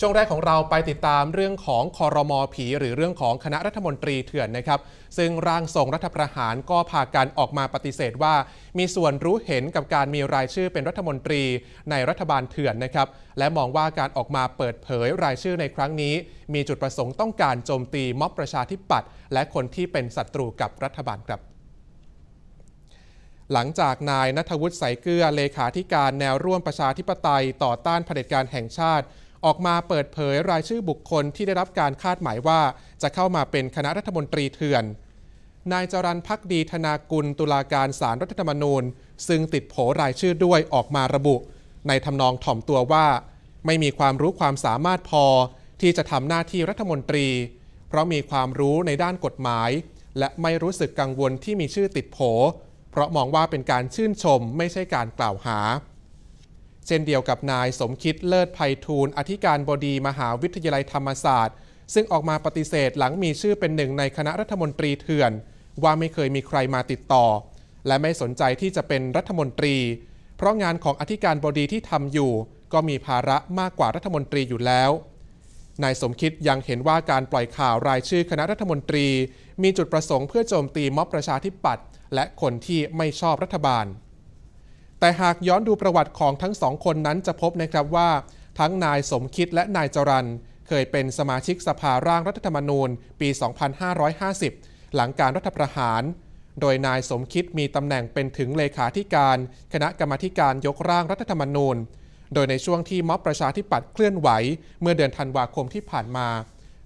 ช่วงแรกของเราไปติดตามเรื่องของคอรมอผี หรือเรื่องของคณะรัฐมนตรีเถื่อนนะครับซึ่งร่างทรงรัฐประหารก็พากันออกมาปฏิเสธว่า มีส่วนรู้เห็นกับการมีรายชื่อเป็นรัฐมนตรีในรัฐบาลเถื่อนนะครับและมองว่าการออกมาเปิดเผยรายชื่อในครั้งนี้ มีจุดประสงค์ต้องการโจมตีม็อบประชาธิปัตย์และคนที่เป็นศัตรูกับรัฐบาลครับ หลังจากนายนัทวุฒิสายเกลือเลขาธิการแนวร่วมประชาธิปไตยต่อต้านเผด็จการแห่งชาติออกมาเปิดเผยรายชื่อบุคคลที่ได้รับการคาดหมายว่า จะเข้ามาเป็นคณะรัฐมนตรีเถื่อน นายจรันพักดีธนากุล ตุลาการสารรัฐธรรมนูญ ซึ่งติดโผรายชื่อด้วยออกมาระบุ ในทำนองถ่อมตัวว่า ไม่มีความรู้ความสามารถพอ ที่จะทำหน้าที่รัฐมนตรี เพราะมีความรู้ในด้านกฎหมาย และไม่รู้สึกกังวลที่มีชื่อติดโผ เพราะมองว่าเป็นการชื่นชมไม่ใช่การกล่าวหาเช่นเดียวกับนายสมคิดเลิศพฑูรู์อธิการบดีมหาวิทยาลัยธรรมศาสตร์ ซึ่งออกมาปฏิเสธหลังมีชื่อเป็นหนึ่งในคณะรัฐมนตรีเถื่อน ว่าไม่เคยมีใครมาติดต่อ และไม่สนใจที่จะเป็นรัฐมนตรี เพราะงานของอธิการบดีที่ทำอยู่ ก็มีภาระมากกว่ารัฐมนตรีอยู่แล้วนายสมคิดยังเห็นว่าการปล่อยข่าวรายชื่อคณะรัฐมนตรี มีจุดประสงค์เพื่อโจมตีม็อบประชาธิปัตย์และคนที่ไม่ชอบรัฐบาลแต่หากย้อนดูประวัติของทั้งสองคนนั้นจะพบนะครับว่า ทั้งนายสมคิดและนายจรันเคยเป็นสมาชิกสภาร่างรัฐธรรมนูญ ปี 2550 หลังการรัฐประหาร โดยนายสมคิดมีตำแหน่งเป็นถึงเลขาธิการ คณะกรรมาการยกร่างรัฐธรรมนูญ โดยในช่วงที่ม็อบประชาธิปัตย์เคลื่อนไหว เมื่อเดือนธันวาคมที่ผ่านมา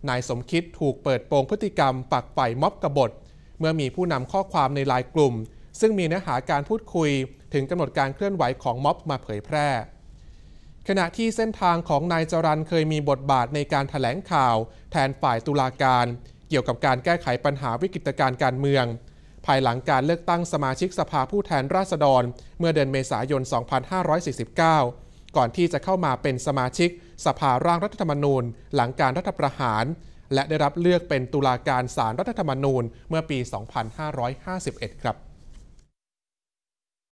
นายสมคิดถูกเปิดโปงพฤติกรรมปักป่ม็อบกบฏ เมื่อมีผู้นำข้อความในลายกลุ่มซึ่งมีเนื้อหาการพูดคุย ถึงกำหนดการเคลื่อนไหวของม็อบมาเผยแพร่ ขณะที่เส้นทางของนายจรันเคยมีบทบาทในการถแถลงข่าว แทนฝ่ายตุลาการ เกี่ยวกับการแก้ไขปัญหาวิกฤตการการเมือง ภายหลังการเลือกตั้งสมาชิกสภาผู้แทนราษฎร เมื่อเดือนเมษายน 2549 ก่อนที่จะเข้ามาเป็นสมาชิกสภาร่างรัฐธรรมนูญ หลังการรัฐประหาร และได้รับเลือกเป็นตุลาการศาลรรัฐธรรมนูญเมื่อปี 2551 ครับ